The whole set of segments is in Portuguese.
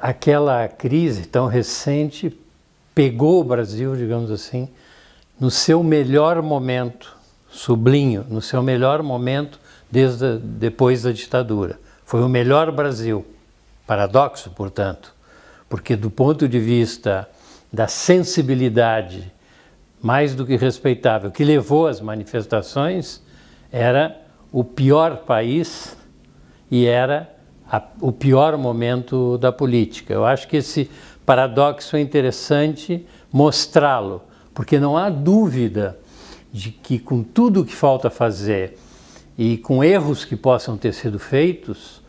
aquela crise tão recente pegou o Brasil, digamos assim, no seu melhor momento, sublinho, no seu melhor momento desde depois da ditadura. Foi o melhor Brasil. Paradoxo, portanto, porque do ponto de vista da sensibilidade mais do que respeitável que levou às manifestações, era o pior país e era a, o pior momento da política. Eu acho que esse paradoxo é interessante mostrá-lo, porque não há dúvida de que, com tudo o que falta fazer e com erros que possam ter sido feitos,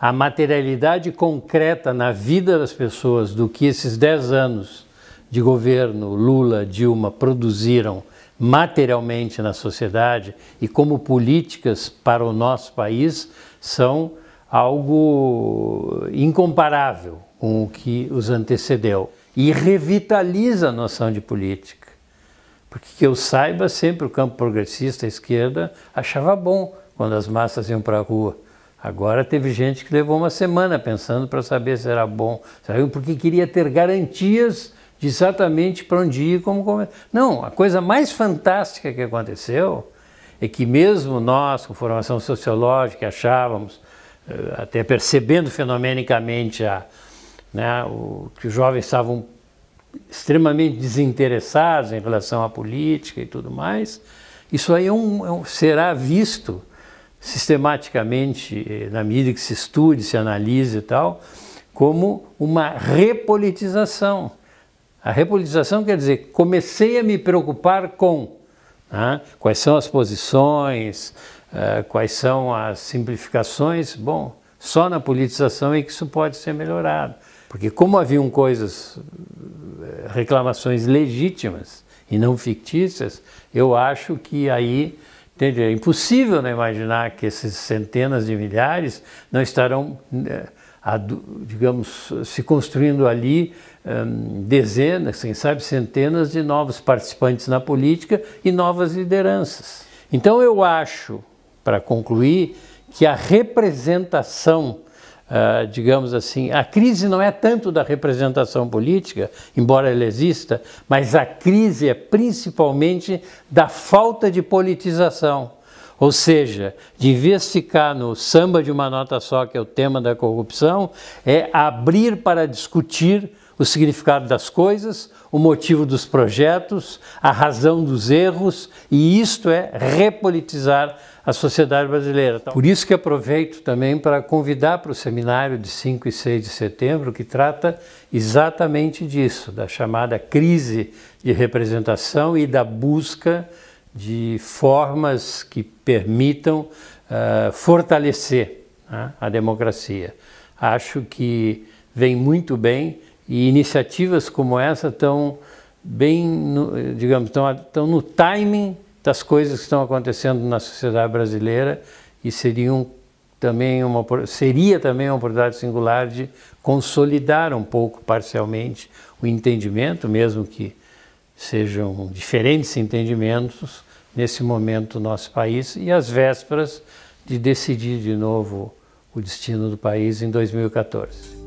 a materialidade concreta na vida das pessoas do que esses 10 anos de governo Lula, Dilma produziram materialmente na sociedade e como políticas para o nosso país são algo incomparável com o que os antecedeu e revitaliza a noção de política. Porque que eu saiba, sempre o campo progressista, a esquerda, achava bom quando as massas iam para a rua. Agora teve gente que levou uma semana pensando para saber se era bom, sabe? porque queria ter garantias de exatamente para onde ir, como começar. Não, a coisa mais fantástica que aconteceu é que mesmo nós, com formação sociológica, achávamos eh, até percebendo fenomenicamente a, né, o, que os jovens estavam extremamente desinteressados em relação à política e tudo mais, isso aí é um, é um, será visto sistematicamente eh, na medida que se estude, se analise e tal, como uma repolitização. A repolitização quer dizer, comecei a me preocupar com né, quais são as posições, ah, quais são as simplificações? Bom, só na politização é que isso pode ser melhorado. Porque como haviam coisas, eh, reclamações legítimas e não fictícias, eu acho que aí entende, é impossível né, imaginar que esses centenas de milhares não estarão, né, digamos, se construindo ali um, dezenas, quem sabe centenas de novos participantes na política e novas lideranças. Então eu acho para concluir, que a representação, uh, digamos assim, a crise não é tanto da representação política, embora ela exista, mas a crise é principalmente da falta de politização. Ou seja, de vez ficar no samba de uma nota só, que é o tema da corrupção, é abrir para discutir o significado das coisas, o motivo dos projetos, a razão dos erros, e isto é repolitizar a sociedade brasileira. Então, Por isso que aproveito também para convidar para o seminário de 5 e 6 de setembro, que trata exatamente disso, da chamada crise de representação e da busca de formas que permitam uh, fortalecer né, a democracia. Acho que vem muito bem e iniciativas como essa estão bem, no, digamos, estão, estão no timing das coisas que estão acontecendo na sociedade brasileira e seriam também uma, seria também uma oportunidade singular de consolidar um pouco, parcialmente, o entendimento, mesmo que sejam diferentes entendimentos, nesse momento do nosso país e às vésperas de decidir de novo o destino do país em 2014.